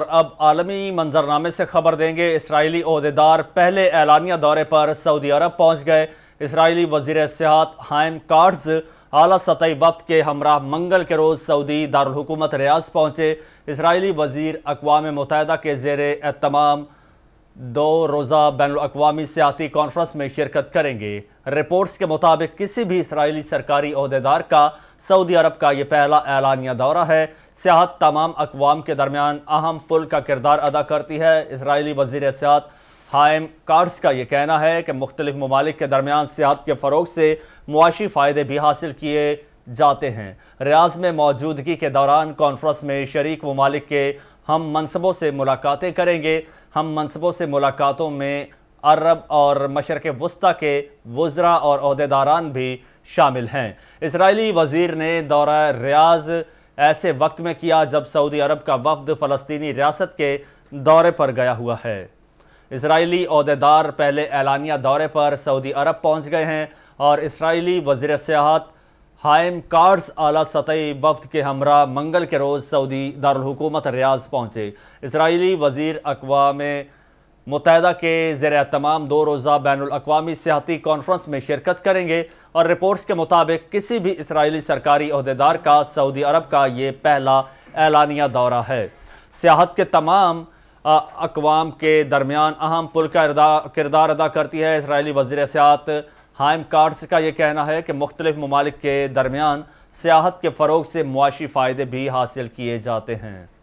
और अब आलमी मंजरनामे से खबर देंगे इसराइली अहदेदार पहले ऐलानिया दौरे पर सऊदी अरब पहुंच गए इसराइली वजीर सेहत हाइम कार्ड्स अली सतह वक्त के हमरा मंगल के रोज़ सऊदी दारकूमत रियाज पहुंचे इसराइली वजीर अकवा मुतहदा के जेर एहतमाम दो रोज़ा बैन अवी सियाती कॉन्फ्रेंस में शिरकत करेंगे रिपोर्ट्स के मुताबिक किसी भी इसराइली सरकारी अहदेदार का सऊदी अरब का यह पहला ऐलानिया दौरा है सियाहत तमाम अकवाम के दरमियान अहम पुल का किरदार अदा करती है इसराइली वजीर सियात हाइम कार्स का ये कहना है कि मुख्तलिफ ममालिक के दरमियान सियाहत के फ़रोग से मुआशी फ़ायदे भी हासिल किए जाते हैं रियाज में मौजूदगी के दौरान कॉन्फ्रेंस में शरीक ममालिक के हम मनसबों से मुलाकातें करेंगे हम मनसबों से मुलाकातों में अरब और मशरक़ वस्ती के वज्रा और अहदेदारान भी शामिल हैं इसराइली वजीर ने दौरा रियाज ऐसे वक्त में किया जब सऊदी अरब का वफद फ़लस्तनी रियासत के दौरे पर गया हुआ है इसराइली अहदेदार पहले एलानिया दौरे पर सऊदी अरब पहुंच गए हैं और इसराइली वजीर सियाहत हाइम कार्ड्स अला सतई वफद के हमरा मंगल के रोज़ सऊदी दारकूमत रियाज पहुंचे इसराइली वजीर अकवा में मुतहदा के जेर तमाम दो रोज़ा बैन अवी सियाती कॉन्फ्रेंस में शिरकत करेंगे और रिपोर्ट्स के मुताबिक किसी भी इसराइली सरकारी अहदेदार का सऊदी अरब का ये पहला एलानिया दौरा है सियाहत के तमाम अकवाम के दरमियान अहम पुल का किरदार अदा करती है इसराइली वजीर सियात हाइम कार्ड्स का ये कहना है कि मुख्तलिफ ममालिक के दरमियान सियाहत के फ़रोग से मुआशी फ़ायदे भी हासिल किए जाते हैं